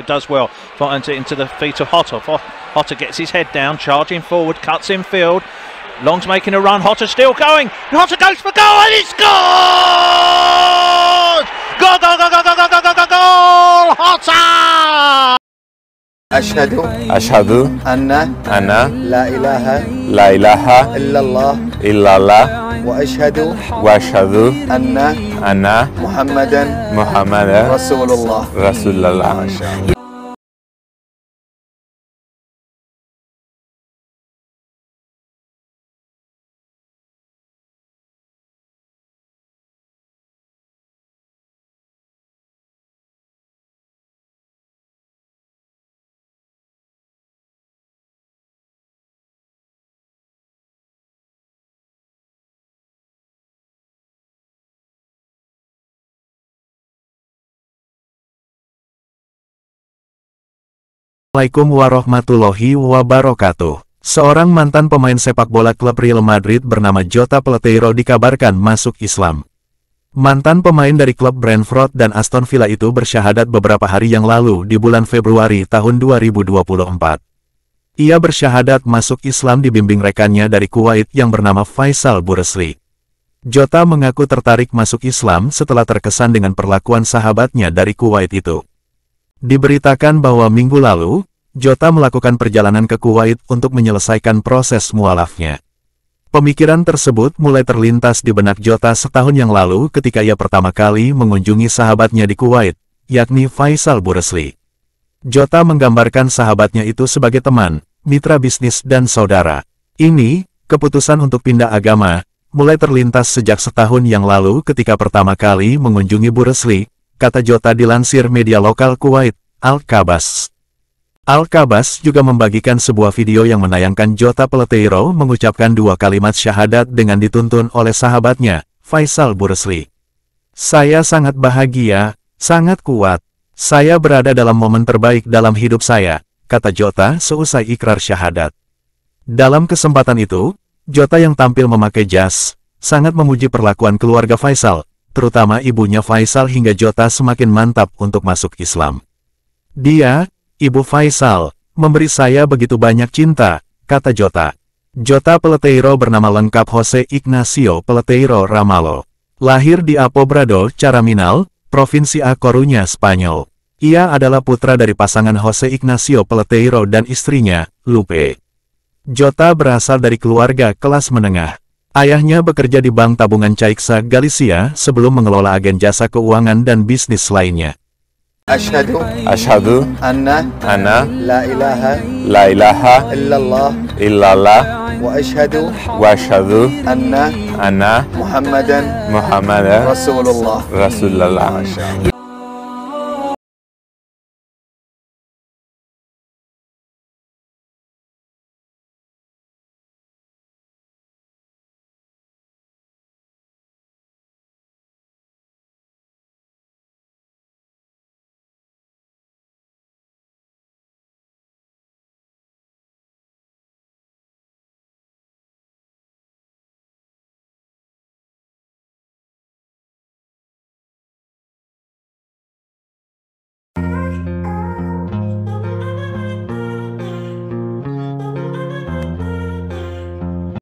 does well. Finds it into the feet of Hotter. Hotter gets his head down, charging forward, cuts in field. Long's making a run. Hotter still going. Hotter goes for goal and he scores! Goal, goal, goal, goal, goal, goal, goal, goal! Hotter! أشهد أشهد أن أنا لا إله لا إله إلا الله إلا الله وأشهد وأشهد أن أنا محمدا محمدا رسول الله رسول الله Assalamualaikum warahmatullahi wabarakatuh. Seorang mantan pemain sepak bola klub Real Madrid bernama Jota Peleteiro dikabarkan masuk Islam. Mantan pemain dari klub Brentford dan Aston Villa itu bersyahadat beberapa hari yang lalu di bulan Februari tahun 2024. Ia bersyahadat masuk Islam dibimbing rekannya dari Kuwait yang bernama Faisal Buresri. Jota mengaku tertarik masuk Islam setelah terkesan dengan perlakuan sahabatnya dari Kuwait itu. Diberitakan bahwa minggu lalu, Jota melakukan perjalanan ke Kuwait untuk menyelesaikan proses mualafnya. Pemikiran tersebut mulai terlintas di benak Jota setahun yang lalu ketika ia pertama kali mengunjungi sahabatnya di Kuwait, yakni Faisal Buresli. Jota menggambarkan sahabatnya itu sebagai teman, mitra bisnis dan saudara. Ini, keputusan untuk pindah agama, mulai terlintas sejak setahun yang lalu ketika pertama kali mengunjungi Buresli, kata Jota dilansir media lokal Kuwait, Al-Kabas. Al-Kabas juga membagikan sebuah video yang menayangkan Jota Peleteiro mengucapkan dua kalimat syahadat dengan dituntun oleh sahabatnya, Faisal Buresri. Saya sangat bahagia, sangat kuat. Saya berada dalam momen terbaik dalam hidup saya, kata Jota seusai ikrar syahadat. Dalam kesempatan itu, Jota yang tampil memakai jas, sangat memuji perlakuan keluarga Faisal, terutama ibunya Faisal hingga Jota semakin mantap untuk masuk Islam. Dia, ibu Faisal, memberi saya begitu banyak cinta, kata Jota. Jota Peleteiro bernama lengkap Jose Ignacio Peleteiro Ramalo. Lahir di Apobrado, Caraminal, Provinsi A Coruña, Spanyol. Ia adalah putra dari pasangan Jose Ignacio Peleteiro dan istrinya, Lupe. Jota berasal dari keluarga kelas menengah. Ayahnya bekerja di Bank Tabungan Caiksa, Galicia, sebelum mengelola agen jasa keuangan dan bisnis lainnya. Ashadu Ashadu Anna Anna La ilaha La ilaha Illallah Illallah Wa ashadu Wa ashadu Anna Anna Muhammadan Muhammadan Rasulullah Rasulullah